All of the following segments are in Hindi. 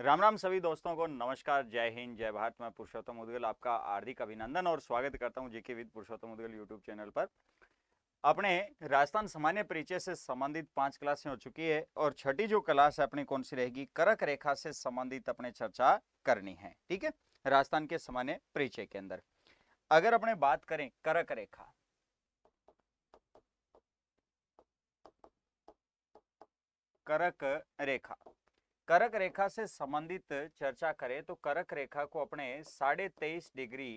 राम राम सभी दोस्तों को नमस्कार जय हिंद जय भारत मैं पुरुषोत्तम उद्गल आपका हार्दिक अभिनंदन और स्वागत करता हूं GK with Purushottam Udgal YouTube channel पर अपने राजस्थान सामान्य परिचय से संबंधित पांच क्लासें हो चुकी है और छठी जो क्लास है अपनी कौन सी रहेगी करक रेखा से संबंधित अपने चर्चा करनी है ठीक है राजस्थान के सामान्य परिचय के अंदर अगर अपने बात करें करक रेखा करक रेखा करक रेखा से संबंधित चर्चा करें तो करक रेखा को अपने साढ़े तेईस डिग्री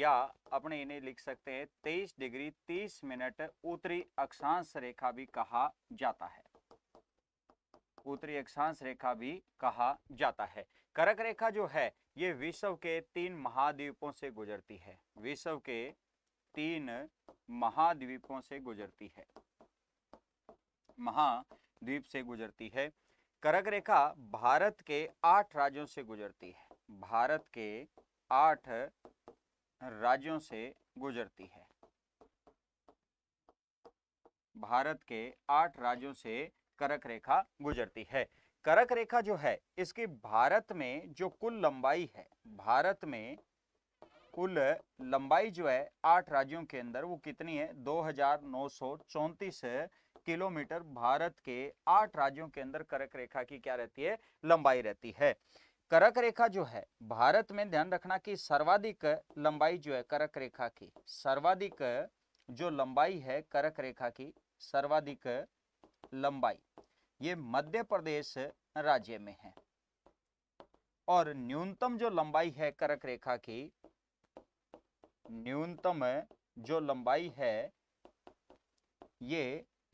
या अपने इन्हें लिख सकते हैं तेईस डिग्री तीस मिनट उत्तरी अक्षांश रेखा भी कहा जाता है उत्तरी अक्षांश रेखा भी कहा जाता है करक रेखा जो है ये विश्व के तीन महाद्वीपों से गुजरती है विश्व के तीन महाद्वीपों से गुजरती है महाद्वीप से गुजरती है करक रेखा भारत के आठ राज्यों से गुजरती है भारत के आठ राज्यों से गुजरती है भारत के आठ राज्यों से करक रेखा गुजरती है करक रेखा जो है इसकी भारत में जो कुल लंबाई है भारत में कुल लंबाई जो है आठ राज्यों के अंदर वो कितनी है दो हजार नौ सौ चौंतीस किलोमीटर भारत के आठ राज्यों के अंदर करक रेखा की क्या रहती है लंबाई रहती है करक रेखा जो है भारत में ध्यान रखना कि सर्वाधिक लंबाई जो है करक रेखा की सर्वाधिक जो लंबाई है करक रेखा की सर्वाधिक लंबाई ये मध्य प्रदेश राज्य में है और न्यूनतम जो लंबाई है करक रेखा की न्यूनतम जो लंबाई है ये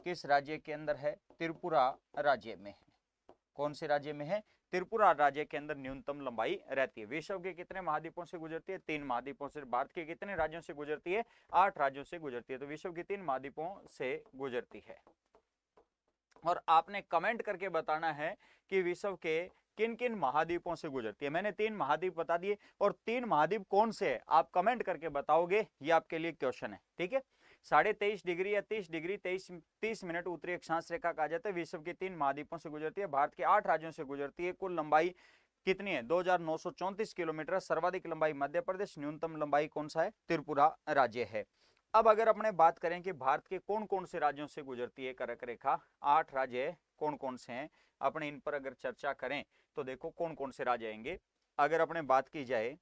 किस राज्य के अंदर है त्रिपुरा राज्य में है कौन से राज्य में है त्रिपुरा राज्य के अंदर न्यूनतम लंबाई रहती है विश्व के कितने महाद्वीपों से गुजरती है तीन महाद्वीपों से भारत के कितने राज्यों से गुजरती है आठ राज्यों से गुजरती है तो विश्व के तीन महाद्वीपों से गुजरती है और आपने कमेंट करके बताना है कि विश्व के किन किन महाद्वीपों से गुजरती है मैंने तीन महाद्वीप बता दिए और तीन महाद्वीप कौन से है आप कमेंट करके बताओगे ये आपके लिए क्वेश्चन है ठीक है साढ़े तेईस डिग्री या तीस डिग्री तेईस तीस मिनट उत्तरी अक्षांश रेखा कहा जाता है विश्व के तीन महाद्वीपों से गुजरती है भारत के आठ राज्यों से गुजरती है कुल लंबाई कितनी है दो किलोमीटर सर्वाधिक लंबाई मध्य प्रदेश न्यूनतम लंबाई कौन सा है त्रिपुरा राज्य है अब अगर अपने बात करें कि भारत के कौन कौन से राज्यों से गुजरती है करक रेखा आठ राज्य कौन कौन से हैं अपने इन पर अगर चर्चा करें तो देखो कौन कौन से राज्य आएंगे अगर अपने बात की जाए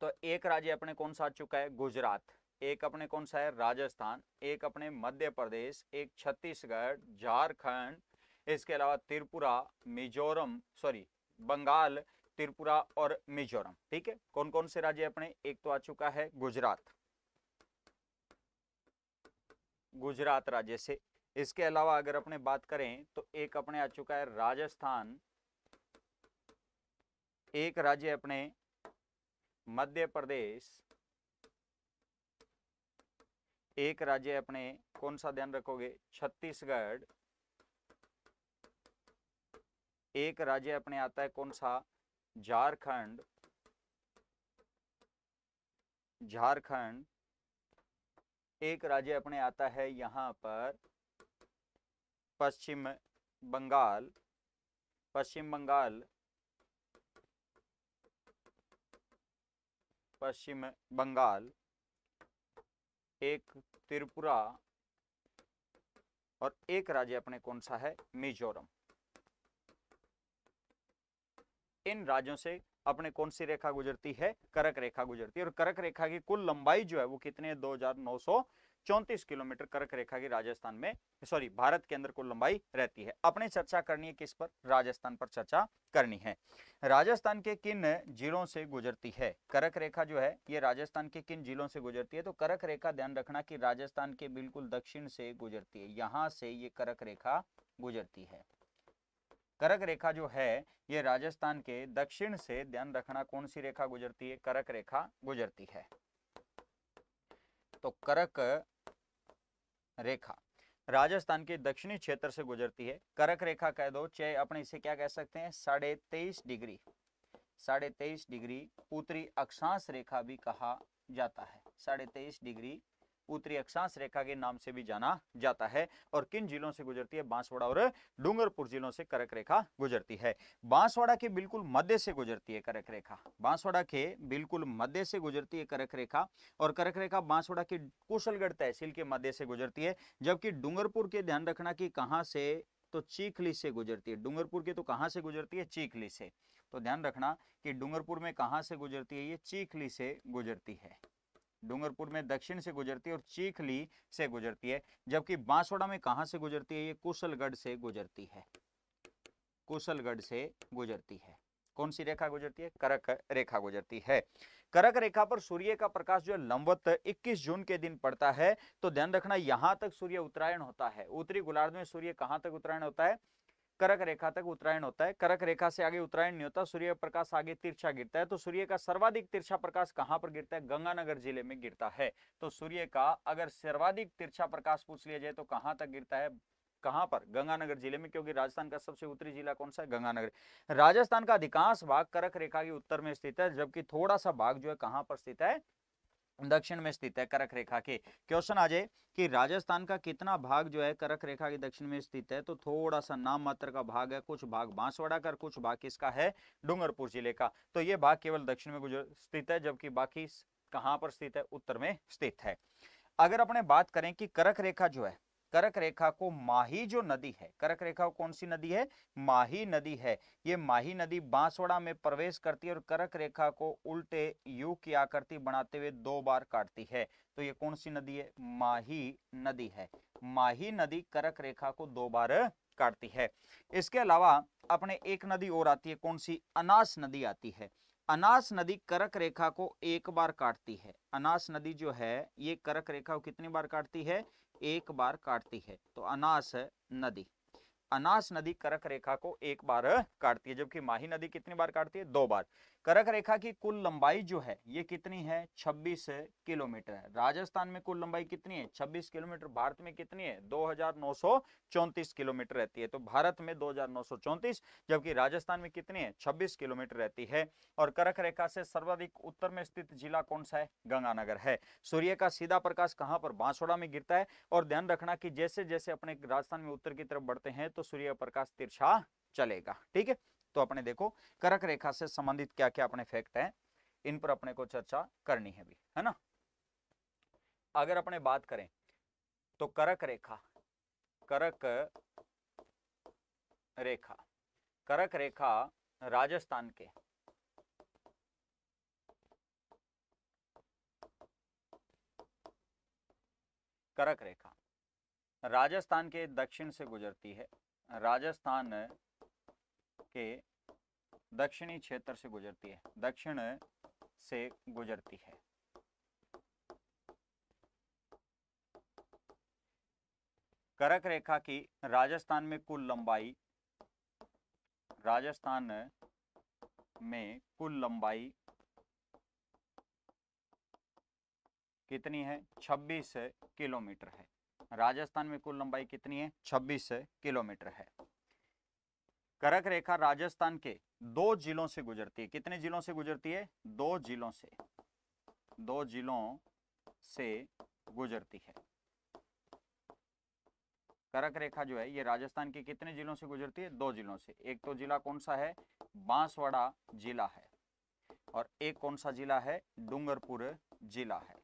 तो एक राज्य अपने कौन सा आ चुका है गुजरात एक अपने कौन सा है राजस्थान एक अपने मध्य प्रदेश एक छत्तीसगढ़ झारखंड इसके अलावा त्रिपुरा मिजोरम सॉरी बंगाल त्रिपुरा और मिजोरम ठीक है कौन कौन से राज्य अपने एक तो आ चुका है गुजरात गुजरात राज्य से इसके अलावा अगर अपने बात करें तो एक अपने आ चुका है राजस्थान एक राज्य अपने मध्य प्रदेश एक राज्य अपने कौन सा ध्यान रखोगे छत्तीसगढ़ एक राज्य अपने आता है कौन सा झारखंड झारखंड एक राज्य अपने आता है यहां पर पश्चिम बंगाल पश्चिम बंगाल पश्चिम बंगाल एक त्रिपुरा और एक राज्य अपने कौन सा है मिजोरम इन राज्यों से अपने कौन सी रेखा गुजरती है करक रेखा गुजरती है और करक रेखा की कुल लंबाई जो है वो कितने है दो हजार नौ सौ चौंतीस किलोमीटर कर्क रेखा की राजस्थान में सॉरी भारत के अंदर कुल लंबाई रहती है अपने चर्चा करनी है किस पर राजस्थान पर चर्चा करनी है राजस्थान के किन जिलों से गुजरती है करक रेखा जो है ये राजस्थान के किन जिलों से गुजरती है तो करक रेखा ध्यान रखना कि राजस्थान के बिल्कुल दक्षिण से गुजरती है यहाँ से ये करक रेखा गुजरती है करक रेखा जो है ये राजस्थान के दक्षिण से ध्यान रखना कौन सी रेखा गुजरती है करक रेखा गुजरती है तो करक रेखा राजस्थान के दक्षिणी क्षेत्र से गुजरती है करक रेखा कह दो चाहे अपने इसे क्या कह सकते हैं साढ़े तेईस डिग्री साढ़े तेईस डिग्री उत्तरी अक्षांश रेखा भी कहा जाता है साढ़े तेईस डिग्री उत्तरी अक्षांश रेखा के नाम से भी जाना जाता है और किन जिलों से गुजरती है बांसवाड़ा और डूंगरपुर जिलों से करक रेखा गुजरती है बांसवाड़ा के बिल्कुल मध्य से गुजरती है करक रेखा बांसवाड़ा के बिल्कुल मध्य से गुजरती है करक रेखा और करक रेखा बांसवाड़ा की कुशलगढ़ तहसील के मध्य से गुजरती है जबकि डूंगरपुर के ध्यान रखना की कहाँ से तो चीखली से गुजरती है डूंगरपुर के तो कहाँ से गुजरती है चीखली से तो ध्यान रखना कि डूंगरपुर में कहाँ से गुजरती है ये चीखली से गुजरती है डूंगरपुर में दक्षिण से गुजरती है और चीखली से गुजरती है जबकि बांसवाड़ा में कहा से गुजरती है ये कुशलगढ़ से गुजरती है कुशलगढ़ से गुजरती है कौन सी रेखा गुजरती है करक रेखा गुजरती है करक रेखा पर सूर्य का प्रकाश जो लंबवत 21 जून के दिन पड़ता है तो ध्यान रखना यहां तक सूर्य उत्तरायण होता है उत्तरी गोलार्ध में सूर्य कहां तक उत्तरायण होता है करक रेखा तक उत्तरायण होता है करक रेखा से आगे उत्तरायण नहीं होता सूर्य प्रकाश आगे तिरछा गिरता है तो सूर्य का सर्वाधिक तिरछा प्रकाश कहाँ पर गिरता है गंगानगर जिले में गिरता है तो सूर्य का अगर सर्वाधिक तिरछा प्रकाश पूछ लिया जाए तो कहाँ तक गिरता है कहां पर गंगानगर जिले में क्योंकि राजस्थान का सबसे उत्तरी जिला कौन सा है गंगानगर राजस्थान का अधिकांश भाग करक रेखा के उत्तर में स्थित है जबकि थोड़ा सा भाग जो है कहां पर स्थित है दक्षिण में स्थित है करक रेखा के क्वेश्चन आ जाए कि राजस्थान का कितना भाग जो है करक रेखा के दक्षिण में स्थित है तो थोड़ा सा नाम मात्र का भाग है कुछ भाग बांसवाड़ा का कुछ भाग किसका है डूंगरपुर जिले का तो ये भाग केवल दक्षिण में गुजर स्थित है जबकि बाकी कहाँ पर स्थित है उत्तर में स्थित है अगर अपने बात करें कि करक रेखा जो है करक रेखा को माही जो नदी है करक रेखा कौन सी नदी है माही नदी है ये माही नदी बांसवाड़ा में प्रवेश करती है और करक रेखा को उल्टे यू की आकृति बनाते हुए दो बार काटती है तो ये कौन सी नदी है माही नदी है माही नदी करक रेखा को दो बार काटती है इसके अलावा अपने एक नदी और आती है कौन सी अनास नदी आती है अनास नदी करक रेखा को एक बार काटती है अनास नदी जो है ये करक रेखा को कितनी बार काटती है एक बार काटती है तो अनास नदी अनास नदी करक रेखा को एक बार काटती है जबकि माही नदी कितनी बार काटती है दो बार करक रेखा की कुल लंबाई जो है ये कितनी है 26 किलोमीटर है राजस्थान में कुल लंबाई कितनी है 26 किलोमीटर भारत में कितनी है दो किलोमीटर रहती है तो भारत में दो जबकि राजस्थान में कितनी है 26 किलोमीटर रहती है और करक रेखा से सर्वाधिक उत्तर में स्थित जिला कौन सा है गंगानगर है सूर्य का सीधा प्रकाश कहाँ पर बांसवाड़ा में गिरता है और ध्यान रखना की जैसे जैसे अपने राजस्थान में उत्तर की तरफ बढ़ते हैं तो सूर्य प्रकाश तिरछा चलेगा ठीक है तो अपने देखो करक रेखा से संबंधित क्या क्या अपने फैक्ट हैं इन पर अपने को चर्चा करनी है भी है ना अगर अपने बात करें तो करक रेखा करक रेखा करक रेखा राजस्थान के करक रेखा राजस्थान के दक्षिण से गुजरती है राजस्थान के दक्षिणी क्षेत्र से गुजरती है दक्षिण से गुजरती है करक रेखा की राजस्थान में कुल लंबाई राजस्थान में कुल लंबाई कितनी है 26 किलोमीटर है राजस्थान में कुल लंबाई कितनी है 26 किलोमीटर है करक रेखा राजस्थान के दो जिलों से गुजरती है कितने जिलों से गुजरती है दो जिलों से दो जिलों से गुजरती है करक रेखा जो है ये राजस्थान के कितने जिलों से गुजरती है दो जिलों से एक तो जिला कौन सा है बांसवाड़ा जिला है और एक कौन सा जिला है डूंगरपुर जिला है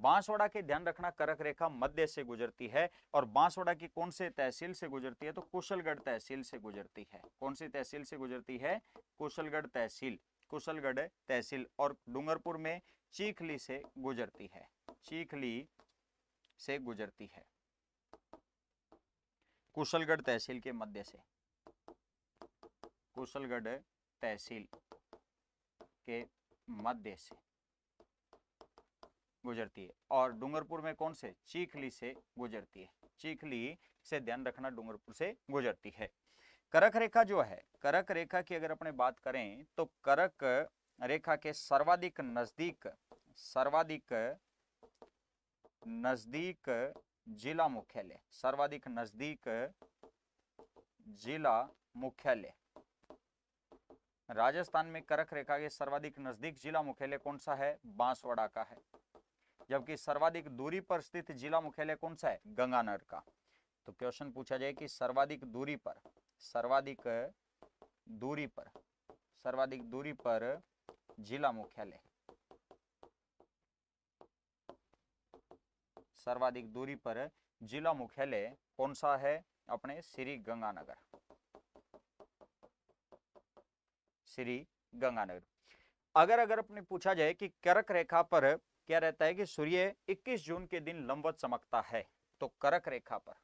बांसवाड़ा के ध्यान रखना करक रेखा मध्य से गुजरती है और बांसवाड़ा की कौन से तहसील से गुजरती है तो कुशलगढ़ तहसील से गुजरती है कौन सी तहसील से गुजरती है कुशलगढ़ तहसील कुशलगढ़ तहसील और डूंगरपुर में चीखली से गुजरती है चीखली से गुजरती है कुशलगढ़ तहसील के मध्य से कुशलगढ़ तहसील के मध्य से गुजरती है और डूंगरपुर में कौन से चीखली से गुजरती है चीखली से ध्यान रखना डूंगरपुर से गुजरती है करक रेखा जो है करक रेखा की अगर अपने बात करें तो करक रेखा के सर्वाधिक नजदीक सर्वाधिक नजदीक जिला मुख्यालय सर्वाधिक नजदीक जिला मुख्यालय राजस्थान में करक रेखा के सर्वाधिक नजदीक जिला मुख्यालय कौन सा है बांसवाड़ा का है जबकि सर्वाधिक दूरी पर स्थित जिला मुख्यालय कौन सा है गंगानगर का तो क्वेश्चन पूछा जाए कि सर्वाधिक दूरी पर सर्वाधिक दूरी पर सर्वाधिक दूरी पर जिला मुख्यालय सर्वाधिक दूरी पर जिला मुख्यालय कौन सा है अपने श्री गंगानगर श्री गंगानगर अगर अगर अपने पूछा जाए कि कर्क रेखा पर क्या रहता है कि सूर्य 21 जून के दिन लंबवत चमकता है तो करक रेखा पर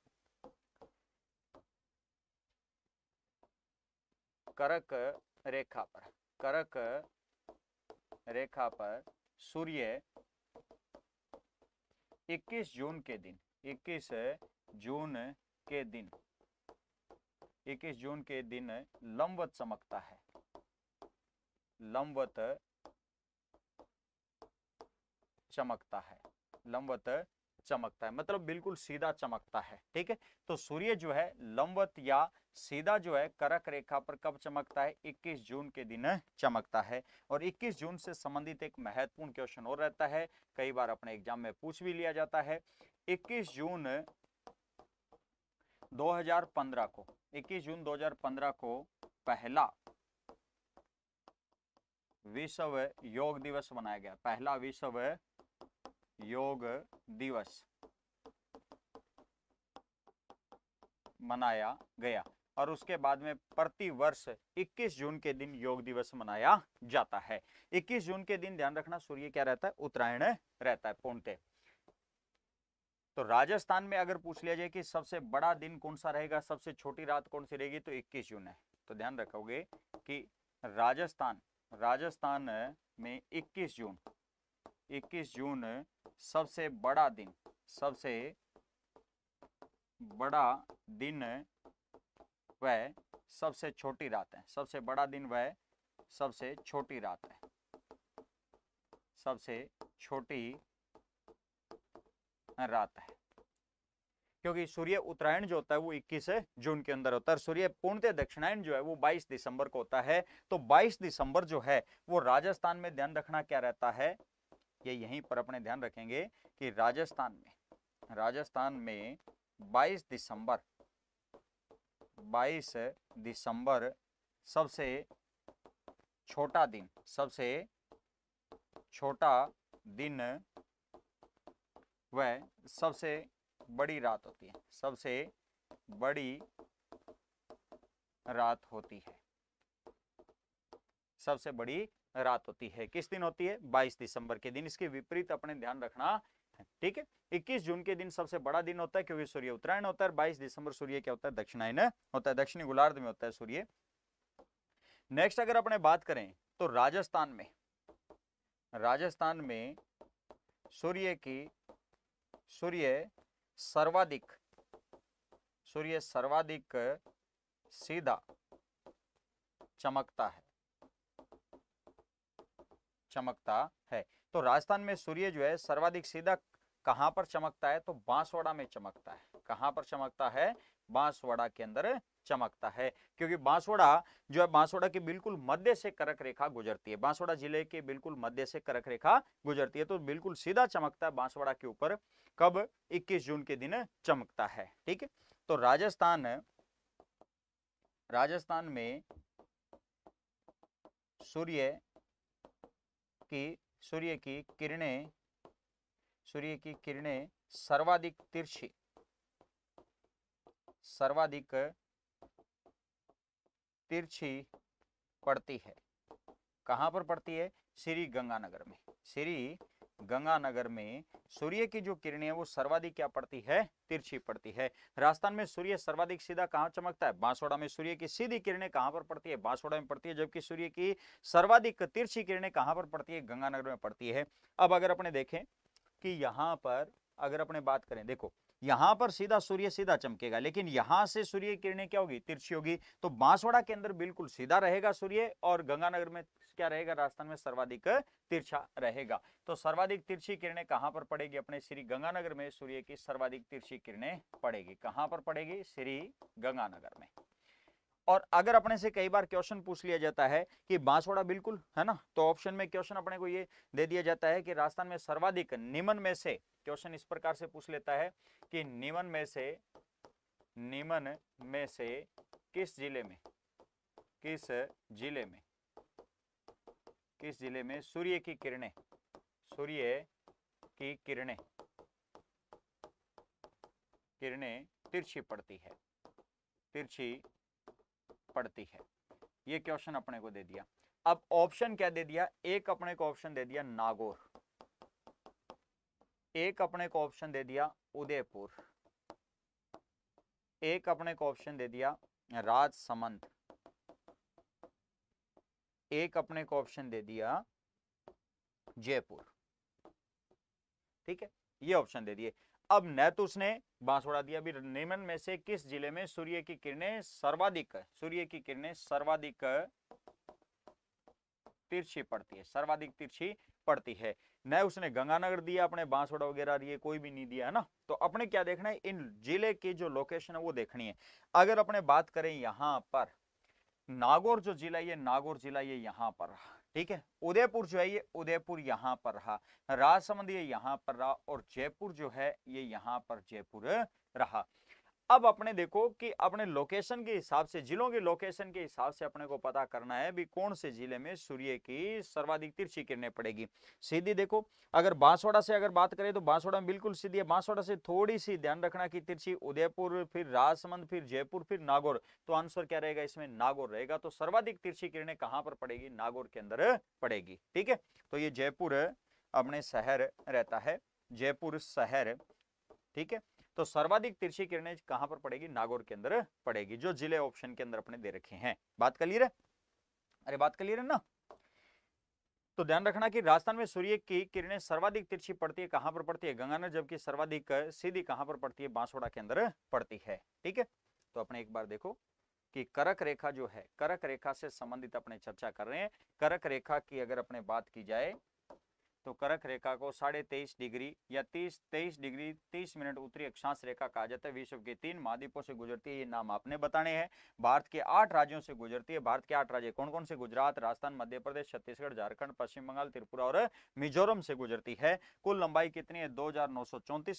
करक रेखा पर करक रेखा पर सूर्य 21 जून के दिन 21 जून के दिन 21 जून के दिन लंबवत चमकता है लंबवत चमकता है लंबवत चमकता है मतलब बिल्कुल सीधा चमकता है ठीक है तो सूर्य जो है लंबवत या सीधा जो है करक रेखा पर कब चमकता है 21 जून के दिन चमकता है और 21 जून से संबंधित एक महत्वपूर्ण क्वेश्चन और रहता है कई बार अपने एग्जाम में पूछ भी लिया जाता है 21 जून 2015 को 21 जून 2015 को पहला विश्व योग दिवस मनाया गया पहला विश्व योग दिवस मनाया गया और उसके बाद में प्रति वर्ष 21 जून के दिन योग दिवस मनाया जाता है 21 जून के दिन ध्यान रखना सूर्य क्या रहता है उत्तरायण रहता है पूर्णते तो राजस्थान में अगर पूछ लिया जाए कि सबसे बड़ा दिन कौन सा रहेगा सबसे छोटी रात कौन सी रहेगी तो 21 जून है तो ध्यान रखोगे कि राजस्थान राजस्थान में 21 जून 21 जून सबसे बड़ा दिन सबसे बड़ा दिन वह सबसे छोटी रात है सबसे बड़ा दिन वह सबसे छोटी रात है सबसे छोटी रात है क्योंकि सूर्य उत्तरायण जो होता है वो 21 जून के अंदर होता है सूर्य पूर्णतः दक्षिणायन जो है वो 22 दिसंबर को होता है तो 22 दिसंबर जो है वो राजस्थान में ध्यान रखना क्या रहता है ये यहीं पर अपने ध्यान रखेंगे कि राजस्थान में राजस्थान में 22 दिसंबर 22 दिसंबर सबसे छोटा दिन सबसे छोटा दिन वह सबसे बड़ी रात होती है सबसे बड़ी रात होती है सबसे बड़ी रात होती है किस दिन होती है 22 दिसंबर के दिन इसके विपरीत अपने ध्यान रखना है ठीक है 21 जून के दिन सबसे बड़ा दिन होता है क्योंकि सूर्य उत्तरायण होता है बाईस दिसंबर सूर्य क्या होता है दक्षिणायन होता है दक्षिणी गोलार्ध में होता है सूर्य नेक्स्ट अगर अपने बात करें तो राजस्थान में राजस्थान में सूर्य की सूर्य सर्वाधिक सूर्य सर्वाधिक सीधा चमकता है चमकता है तो राजस्थान में सूर्य जो है सर्वाधिक सीधा कहाँ पर चमकता है तो बांसवाड़ा में चमकता है कहाँ पर चमकता है बांसवाड़ा के अंदर चमकता है क्योंकि बांसवाड़ा जो है बांसवाड़ा के बिल्कुल मध्य से करक रेखा गुजरती है बांसवाड़ा जिले के बिल्कुल मध्य से करक रेखा गुजरती है तो बिल्कुल सीधा चमकता है बांसवाड़ा के ऊपर कब 21 जून के दिन चमकता है ठीक है तो राजस्थान राजस्थान में सूर्य कि सूर्य की किरणें सूर्य की किरणें सर्वाधिक तिरछी सर्वाधिक तिरछी पड़ती है कहां पर पड़ती है श्री गंगानगर में श्री गंगानगर में सूर्य की जो किरणें वो सर्वाधिक क्या पड़ती है तिरछी पड़ती है राजस्थान में सूर्य सर्वाधिक सीधा कहाँ चमकता है बांसवाड़ा में सूर्य की सीधी किरणें कहाँ पर पड़ती है बांसवाड़ा में पड़ती है जबकि सूर्य की सर्वाधिक तिरछी किरणें कहाँ पर पड़ती है गंगानगर में पड़ती है अब अगर अपने देखें कि यहाँ पर अगर अपने बात करें देखो यहां पर सीधा सूर्य सीधा चमकेगा लेकिन यहां से सूर्य किरणें क्या होगी तिरछी होगी तो बांसवाड़ा के अंदर बिल्कुल सीधा रहेगा सूर्य और गंगानगर में क्या रहेगा राजस्थान में सर्वाधिक तिरछा रहेगा तो सर्वाधिक तिरछी किरणें कहां पर पड़ेगी अपने श्री गंगानगर में सूर्य की सर्वाधिक तिरछी किरणें पड़ेगी कहां पर पड़ेगी श्री गंगानगर में और अगर अपने से कई बार क्वेश्चन पूछ लिया जाता है कि बांसवाड़ा बिल्कुल है ना तो ऑप्शन में क्वेश्चन अपने को ये दे दिया जाता है कि राजस्थान में सर्वाधिक निमन में से क्वेश्चन इस प्रकार से पूछ लेता है कि निमन में से निमन में से किस जिले में किस जिले में किस जिले में सूर्य की किरणें सूर्य की किरणें किरणें तिरछी पड़ती है तिरछी पड़ती है ये क्वेश्चन अपने को दे दिया अब ऑप्शन क्या दे दिया एक अपने को ऑप्शन दे दिया नागौर एक अपने को ऑप्शन दे दिया उदयपुर एक अपने को ऑप्शन दे दिया राजसमंद एक अपने को ऑप्शन दे दिया जयपुर ठीक है ये ऑप्शन दे दिए अब न तो उसने बांसवाड़ा दिया भी निम्न में से किस जिले में सूर्य की किरणें सर्वाधिक सूर्य की किरणें सर्वाधिक तिरछी पड़ती है सर्वाधिक तिरछी पड़ती है न उसने गंगानगर दिया अपने बांसवाड़ा वगैरह ये कोई भी नहीं दिया है ना तो अपने क्या देखना है इन जिले की जो लोकेशन है वो देखनी है अगर अपने बात करें यहाँ पर नागौर जो जिला ये नागौर जिला ये यहाँ पर ठीक है उदयपुर जो है ये उदयपुर यहाँ पर रहा राजसमंद ये यहाँ पर रहा और जयपुर जो है ये यहाँ पर जयपुर रहा अब अपने देखो कि अपने लोकेशन के हिसाब से जिलों के लोकेशन के हिसाब से अपने को पता करना है भी कौन से जिले में सूर्य की सर्वाधिक तिरछी किरणें पड़ेगी सीधी देखो अगर बांसवाड़ा से अगर बात करें तो बांसवाड़ा में बिल्कुल सीधी है बांसवाड़ा से थोड़ी सी ध्यान रखना कि तिरछी उदयपुर फिर राजसमंद फिर जयपुर फिर नागौर तो आंसर क्या रहेगा इसमें नागौर रहेगा तो सर्वाधिक तिरछी किरणें कहाँ पर पड़ेगी नागौर के अंदर पड़ेगी ठीक है तो ये जयपुर अपने शहर रहता है जयपुर शहर ठीक है तो सर्वाधिक तिरछी किरणें कहां पर पड़ेगी नागौर के अंदर पड़ेगी जो जिले ऑप्शन के अंदर अपने दे रखे हैं बात क्लियर है अरे बात क्लियर है ना तो ध्यान रखना कि राजस्थान में सूर्य की किरणें सर्वाधिक तिरछी पड़ती है कहां पर पड़ती है गंगानगर जबकि सर्वाधिक सीधी कहां पर पड़ती है बांसवाड़ा के अंदर पड़ती है ठीक है तो अपने एक बार देखो कि करक रेखा जो है करक रेखा से संबंधित अपने चर्चा कर रहे हैं करक रेखा की अगर अपने बात की जाए तो करक रेखा को साढ़े तेईस डिग्री या तीस तेईस डिग्री तीस मिनट उत्तरी अक्षांश रेखा कहा जाता है विश्व के तीन महाद्वीपों से गुजरती है ये नाम आपने बताने हैं भारत के आठ राज्यों से गुजरती है भारत के आठ राज्य कौन कौन से गुजरात राजस्थान मध्य प्रदेश छत्तीसगढ़ झारखंड पश्चिम बंगाल त्रिपुरा और मिजोरम से गुजरती है कुल लंबाई कितनी है दो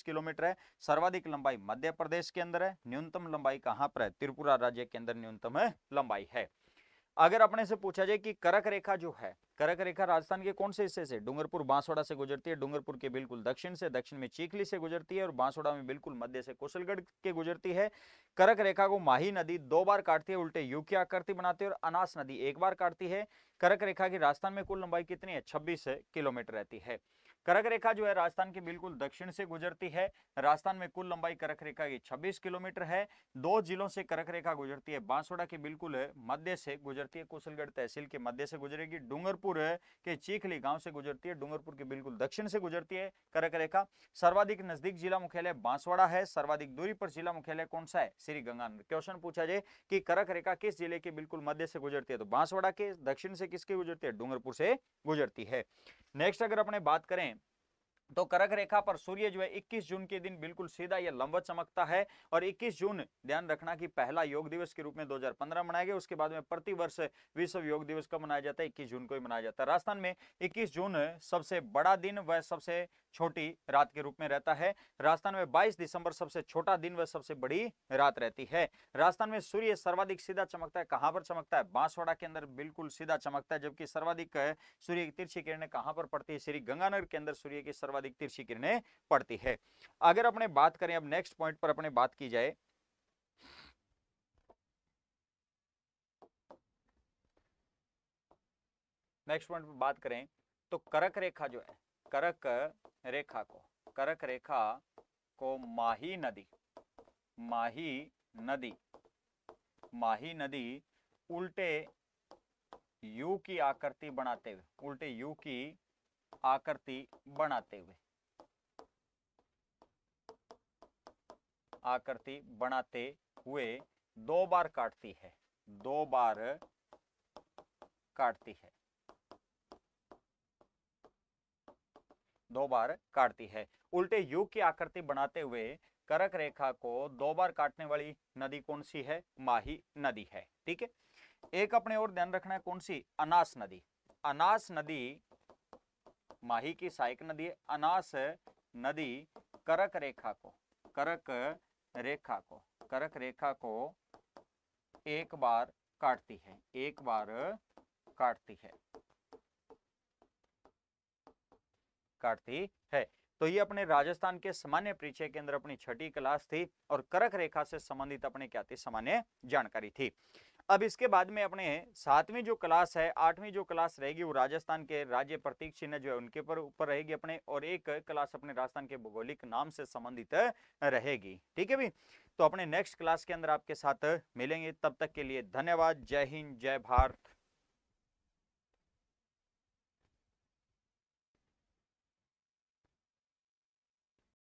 किलोमीटर है सर्वाधिक लंबाई मध्य प्रदेश के अंदर है न्यूनतम लंबाई कहाँ पर है त्रिपुरा राज्य के अंदर न्यूनतम लंबाई है अगर अपने से पूछा जाए कि करक रेखा जो है करक रेखा राजस्थान के कौन से हिस्से से डूंगरपुर बांसवाड़ा से गुजरती है डूंगरपुर के बिल्कुल दक्षिण से दक्षिण में चीखली से गुजरती है और बांसवाड़ा में बिल्कुल मध्य से कुशलगढ़ के गुजरती है करक रेखा को माही नदी दो बार काटती है उल्टे यू की आकृति बनाती है और अनास नदी एक बार काटती है करक रेखा की राजस्थान में कुल लंबाई कितनी है छब्बीस किलोमीटर रहती है करक रेखा जो है राजस्थान के बिल्कुल दक्षिण से गुजरती है राजस्थान में कुल लंबाई करक रेखा की 26 किलोमीटर है दो जिलों से करक रेखा गुजरती है बांसवाड़ा के बिल्कुल मध्य से गुजरती है कुशलगढ़ तहसील के मध्य से गुजरेगी डूंगरपुर के चीखली गांव से गुजरती है डूंगरपुर के बिल्कुल दक्षिण से गुजरती है करक रेखा सर्वाधिक नजदीक जिला मुख्यालय बांसवाड़ा है सर्वाधिक दूरी पर जिला मुख्यालय कौन सा है श्री गंगानगर क्वेश्चन पूछा जाए कि करक रेखा किस जिले के बिल्कुल मध्य से गुजरती है तो बांसवाड़ा के दक्षिण से किसकी गुजरती है डूंगरपुर से गुजरती है नेक्स्ट अगर अपने बात करें तो करक रेखा पर सूर्य जो है 21 जून के दिन बिल्कुल सीधा या लंबत चमकता है और 21 जून ध्यान रखना कि पहला योग दिवस के रूप में 2015 मनाया गया उसके बाद में प्रति वर्ष विश्व योग दिवस कब मनाया जाता है 21 जून को ही मनाया जाता है राजस्थान में 21 जून सबसे बड़ा दिन व सबसे छोटी रात के रूप में रहता है राजस्थान में 22 दिसंबर सबसे छोटा दिन व सबसे बड़ी रात रहती है राजस्थान में सूर्य सर्वाधिक सीधा चमकता है कहां पर चमकता है बांसवाड़ा के अंदर बिल्कुल सीधा चमकता है जबकि सर्वाधिक सूर्य की तिरछी किरणें कहां पर पड़ती है श्री गंगानगर के अंदर सूर्य की सर्वाधिक तिरछी किरणें पड़ती है अगर अपने बात करें अब नेक्स्ट पॉइंट पर अपने बात की जाए नेक्स्ट पॉइंट पर बात करें तो करक रेखा जो है करक रेखा को करक रेखा को माही नदी माही नदी माही नदी उल्टे यू की आकृति बनाते हुए उल्टे यू की आकृति बनाते हुए आकृति बनाते हुए दो बार काटती है दो बार काटती है दो बार काटती है उल्टे युग की आकृति बनाते हुए करक रेखा को दो बार काटने वाली नदी कौन सी है माही नदी है ठीक है एक अपने और ध्यान रखना है कौन सी अनास नदी अनास नदी माही की सहायक नदी है अनास नदी करक रेखा को करक रेखा को करक रेखा को एक बार काटती है एक बार काटती है काटती है तो ये अपने राजस्थान के सामान्य परिचय के अंदर अपनी छठी क्लास थी और करक रेखा से संबंधित अपने क्या थी सामान्य जानकारी थी अब इसके बाद में अपने सातवीं जो क्लास है आठवीं जो क्लास रहेगी वो राजस्थान के राज्य प्रतीक चिन्ह जो है उनके पर ऊपर रहेगी अपने और एक क्लास अपने राजस्थान के भौगोलिक नाम से संबंधित रहेगी ठीक है भी तो अपने नेक्स्ट क्लास के अंदर आपके साथ मिलेंगे तब तक के लिए धन्यवाद जय हिंद जय भारत